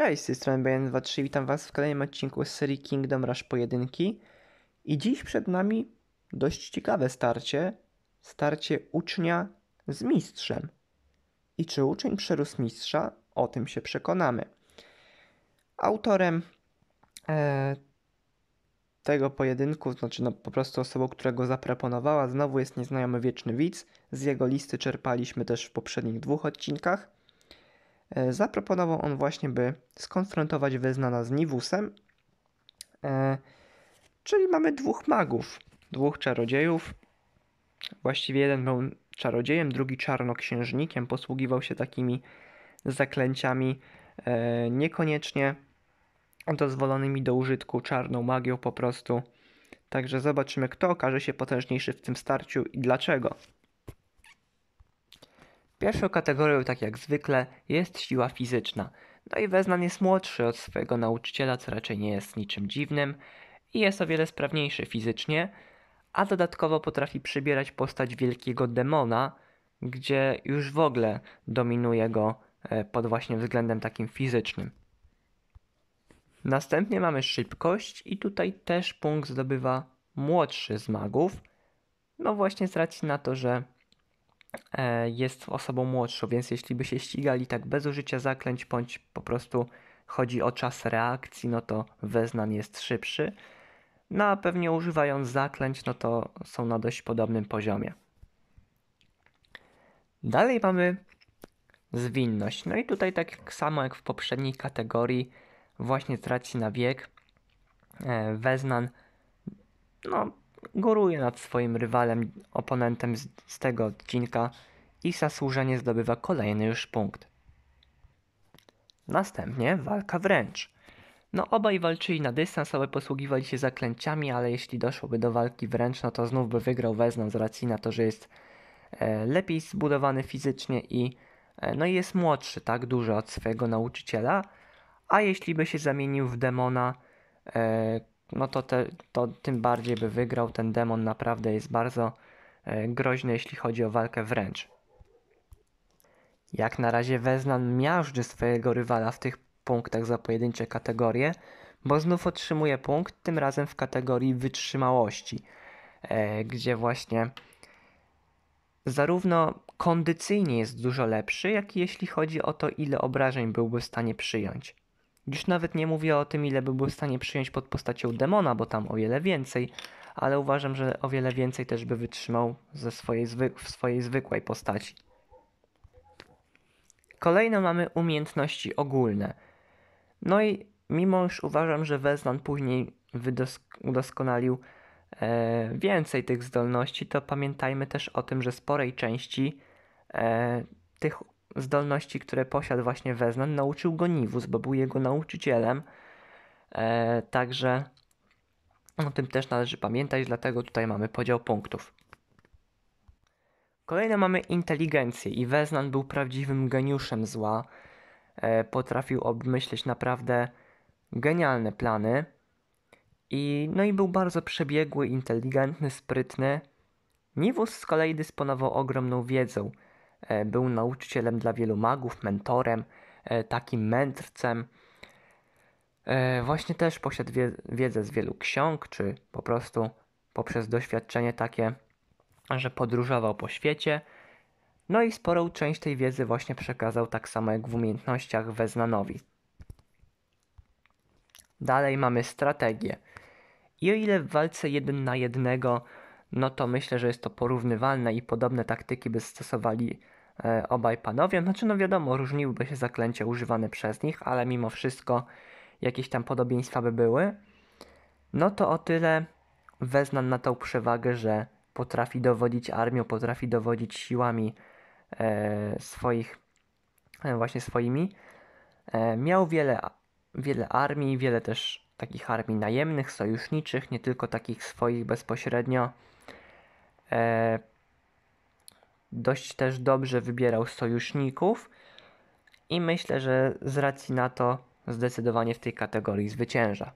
Cześć, z tej strony BN23, witam Was w kolejnym odcinku z serii Kingdom Rush Pojedynki. I dziś przed nami dość ciekawe starcie, starcie ucznia z mistrzem. I czy uczeń przerósł mistrza? O tym się przekonamy. Autorem e, tego pojedynku, znaczy no, po prostu osobą, która go zaproponowała, znowu jest nieznajomy wieczny widz. Z jego listy czerpaliśmy też w poprzednich dwóch odcinkach. E, zaproponował on właśnie, by skonfrontować wyznana z Niwusem, e, czyli mamy dwóch magów, dwóch czarodziejów. Właściwie jeden był czarodziejem, drugi czarnoksiężnikiem, posługiwał się takimi zaklęciami e, niekoniecznie dozwolonymi do użytku czarną magią po prostu. Także zobaczymy, kto okaże się potężniejszy w tym starciu i dlaczego. Pierwszą kategorią, tak jak zwykle, jest siła fizyczna. No i Weznan jest młodszy od swojego nauczyciela, co raczej nie jest niczym dziwnym i jest o wiele sprawniejszy fizycznie, a dodatkowo potrafi przybierać postać wielkiego demona, gdzie już w ogóle dominuje go e, pod właśnie względem takim fizycznym. Następnie mamy szybkość i tutaj też punkt zdobywa młodszy z magów. No właśnie z racji na to, że E, jest osobą młodszą, więc jeśli by się ścigali tak bez użycia zaklęć, bądź po prostu chodzi o czas reakcji, no to Weznan jest szybszy. No a pewnie używając zaklęć, no to są na dość podobnym poziomie. Dalej mamy zwinność. No i tutaj tak samo jak w poprzedniej kategorii, właśnie traci na wiek. E, Weznan no, góruje nad swoim rywalem, oponentem z, z tego odcinka i zasłużenie zdobywa kolejny już punkt. Następnie walka wręcz. No obaj walczyli na dystans, obaj posługiwali się zaklęciami, ale jeśli doszłoby do walki wręcz, no to znów by wygrał Wezną z racji na to, że jest e, lepiej zbudowany fizycznie i e, no i jest młodszy, tak, dużo od swojego nauczyciela. A jeśli by się zamienił w demona, e, no to, te, to tym bardziej by wygrał. Ten demon naprawdę jest bardzo e, groźny, jeśli chodzi o walkę wręcz. Jak na razie Weznan miażdży swojego rywala w tych punktach za pojedyncze kategorie, bo znów otrzymuje punkt, tym razem w kategorii wytrzymałości, e, gdzie właśnie zarówno kondycyjnie jest dużo lepszy, jak i jeśli chodzi o to, ile obrażeń byłby w stanie przyjąć. Już nawet nie mówię o tym, ile by był w stanie przyjąć pod postacią demona, bo tam o wiele więcej, ale uważam, że o wiele więcej też by wytrzymał ze swojej w swojej zwykłej postaci. Kolejno mamy umiejętności ogólne. No i mimo że uważam, że Wezlan później udoskonalił e, więcej tych zdolności, to pamiętajmy też o tym, że sporej części e, tych zdolności, które posiadł właśnie Weznan, nauczył go Niwus, bo był jego nauczycielem. E, także o tym też należy pamiętać, dlatego tutaj mamy podział punktów. Kolejne mamy inteligencję i Weznan był prawdziwym geniuszem zła. E, potrafił obmyśleć naprawdę genialne plany. I, no i był bardzo przebiegły, inteligentny, sprytny. Niwus z kolei dysponował ogromną wiedzą – E, był nauczycielem dla wielu magów, mentorem, e, takim mędrcem. E, właśnie też posiadł wiedzę z wielu ksiąg, czy po prostu poprzez doświadczenie takie, że podróżował po świecie. No i sporą część tej wiedzy właśnie przekazał tak samo jak w umiejętnościach Weznanowi. Dalej mamy strategię. I o ile w walce jeden na jednego no to myślę, że jest to porównywalne i podobne taktyki by stosowali e, obaj panowie. Znaczy, no wiadomo, różniłyby się zaklęcia używane przez nich, ale mimo wszystko jakieś tam podobieństwa by były. No to o tyle Weznan na tą przewagę, że potrafi dowodzić armią, potrafi dowodzić siłami e, swoich, e, właśnie swoimi. E, miał wiele, wiele armii, wiele też takich armii najemnych, sojuszniczych, nie tylko takich swoich bezpośrednio. E, dość też dobrze wybierał sojuszników i myślę, że z racji na to zdecydowanie w tej kategorii zwycięża.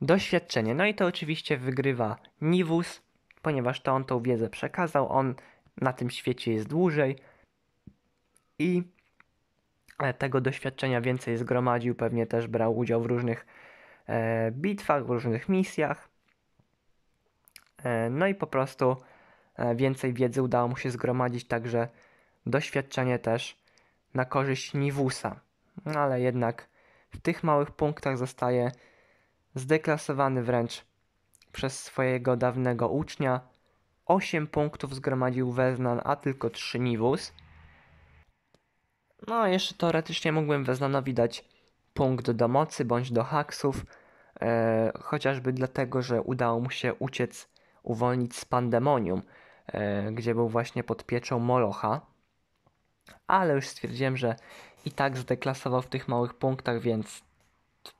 Doświadczenie. No i to oczywiście wygrywa Niwus, ponieważ to on tą wiedzę przekazał, on na tym świecie jest dłużej i e, tego doświadczenia więcej zgromadził, pewnie też brał udział w różnych e, bitwach, w różnych misjach. E, no i po prostu e, więcej wiedzy udało mu się zgromadzić, także doświadczenie też na korzyść Niwusa. No ale jednak w tych małych punktach zostaje zdeklasowany wręcz przez swojego dawnego ucznia. 8 punktów zgromadził Weznan, a tylko 3 Niwus. No, jeszcze teoretycznie mógłbym Weznanowi dać punkt do mocy bądź do haksów, e, chociażby dlatego, że udało mu się uciec uwolnić z Pandemonium, e, gdzie był właśnie pod pieczą Molocha. Ale już stwierdziłem, że i tak zdeklasował w tych małych punktach, więc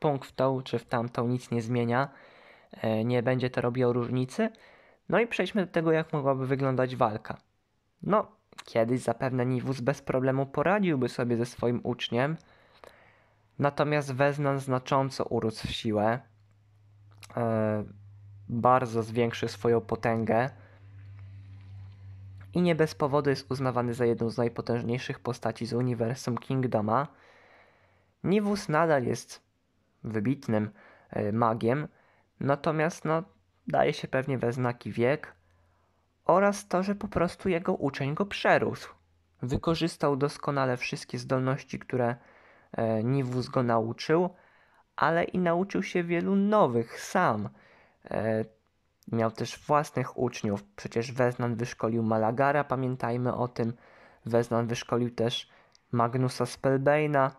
punkt w tą czy w tamtą nic nie zmienia. E, nie będzie to robiło różnicy. No i przejdźmy do tego, jak mogłaby wyglądać walka. No, kiedyś zapewne Niwus bez problemu poradziłby sobie ze swoim uczniem, natomiast Weznan znacząco urósł w siłę. E, bardzo zwiększył swoją potęgę i nie bez powodu jest uznawany za jedną z najpotężniejszych postaci z uniwersum Kingdoma. Nivus nadal jest wybitnym e, magiem, natomiast no, daje się pewnie we znaki wiek oraz to, że po prostu jego uczeń go przerósł. Wykorzystał doskonale wszystkie zdolności, które e, Nivus go nauczył, ale i nauczył się wielu nowych sam – E, miał też własnych uczniów, przecież Weznan wyszkolił Malagara, pamiętajmy o tym. Weznan wyszkolił też Magnusa Spellbane'a,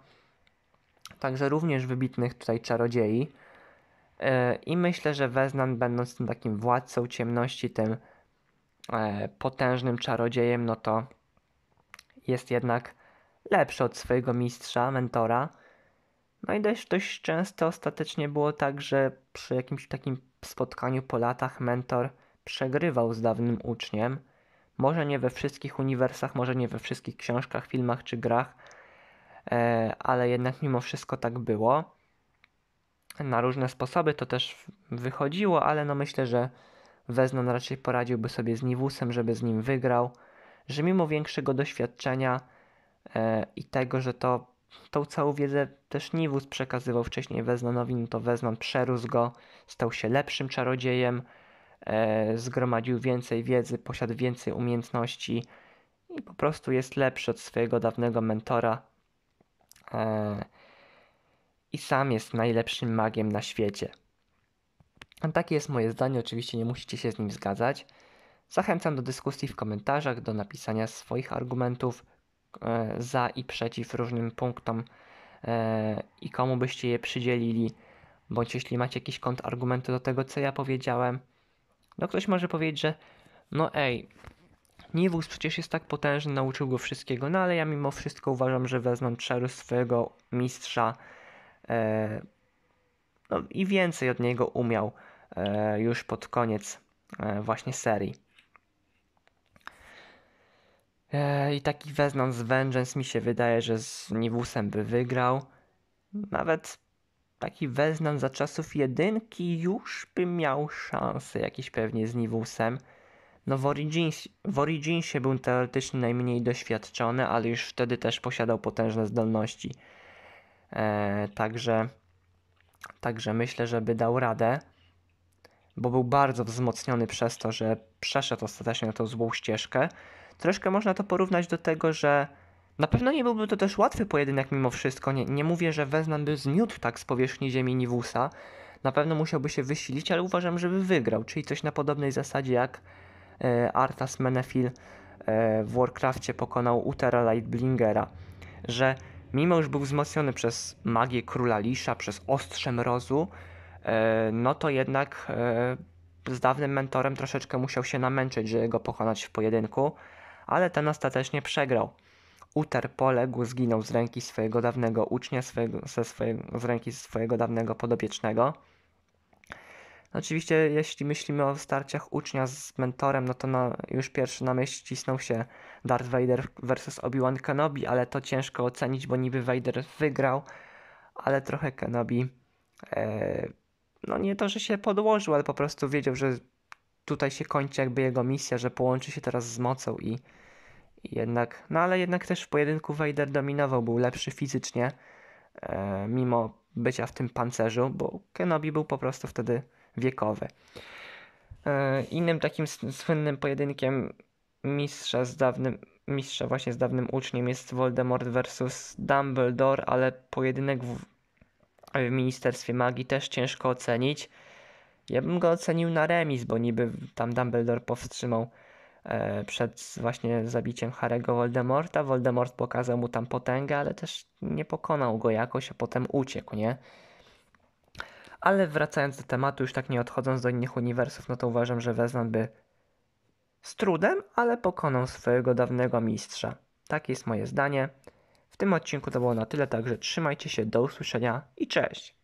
także również wybitnych tutaj czarodziei. E, I myślę, że Weznan, będąc tym takim władcą ciemności, tym e, potężnym czarodziejem, no to jest jednak lepszy od swojego mistrza, mentora. No i dość, dość często ostatecznie było tak, że przy jakimś takim spotkaniu po latach mentor przegrywał z dawnym uczniem, może nie we wszystkich uniwersach, może nie we wszystkich książkach, filmach czy grach, e, ale jednak mimo wszystko tak było. Na różne sposoby to też wychodziło, ale no myślę, że Weznon raczej poradziłby sobie z Niwusem, żeby z nim wygrał, że mimo większego doświadczenia e, i tego, że to tą całą wiedzę też Niwus przekazywał wcześniej Weznanowi, no to Weznan przerósł go, stał się lepszym czarodziejem, e, zgromadził więcej wiedzy, posiadł więcej umiejętności i po prostu jest lepszy od swojego dawnego mentora e, i sam jest najlepszym magiem na świecie. A takie jest moje zdanie, oczywiście nie musicie się z nim zgadzać. Zachęcam do dyskusji w komentarzach, do napisania swoich argumentów, E, za i przeciw różnym punktom e, i komu byście je przydzielili, bądź jeśli macie jakiś kontrargumenty do tego, co ja powiedziałem, no ktoś może powiedzieć, że no ej, Niwus przecież jest tak potężny, nauczył go wszystkiego, no ale ja mimo wszystko uważam, że wezmę przerósł swojego mistrza e, no i więcej od niego umiał e, już pod koniec e, właśnie serii. E, I taki weznan z Vengeance mi się wydaje, że z Niwusem by wygrał. Nawet taki Weznan za czasów jedynki już by miał szansę jakieś pewnie z Niwusem. No w, Origins, w Originsie był teoretycznie najmniej doświadczony, ale już wtedy też posiadał potężne zdolności. Eee, także, także myślę, że by dał radę, bo był bardzo wzmocniony przez to, że przeszedł ostatecznie na tą złą ścieżkę troszkę można to porównać do tego, że na pewno nie byłby to też łatwy pojedynek mimo wszystko. Nie, nie mówię, że Weznan by zmiótł tak z powierzchni ziemi Niwusa. Na pewno musiałby się wysilić, ale uważam, żeby wygrał. Czyli coś na podobnej zasadzie jak e, Arthas Menefil e, w Warcraftie pokonał Utera Lightblingera. Że mimo, że był wzmocniony przez magię króla Lisza, przez ostrze mrozu, e, no to jednak e, z dawnym mentorem troszeczkę musiał się namęczyć, żeby go pokonać w pojedynku ale ten ostatecznie przegrał. Uter poległ, zginął z ręki swojego dawnego ucznia, swojego, ze swojego, z ręki swojego dawnego podopiecznego. Oczywiście, jeśli myślimy o starciach ucznia z mentorem, no to na, już pierwszy na myśl cisnął się Darth Vader versus Obi-Wan Kenobi, ale to ciężko ocenić, bo niby Vader wygrał, ale trochę Kenobi, e, no nie to, że się podłożył, ale po prostu wiedział, że tutaj się kończy jakby jego misja, że połączy się teraz z mocą i, i jednak, no ale jednak też w pojedynku Vader dominował, był lepszy fizycznie, e, mimo bycia w tym pancerzu, bo Kenobi był po prostu wtedy wiekowy. E, innym takim słynnym pojedynkiem mistrza z dawnym, mistrza właśnie z dawnym uczniem jest Voldemort versus Dumbledore, ale pojedynek w, w Ministerstwie Magii też ciężko ocenić ja bym go ocenił na remis, bo niby tam Dumbledore powstrzymał e, przed właśnie zabiciem Harego Voldemorta. Voldemort pokazał mu tam potęgę, ale też nie pokonał go jakoś, a potem uciekł, nie? Ale wracając do tematu, już tak nie odchodząc do innych uniwersów, no to uważam, że Wezman by z trudem, ale pokonał swojego dawnego mistrza. Takie jest moje zdanie. W tym odcinku to było na tyle, także trzymajcie się, do usłyszenia i cześć!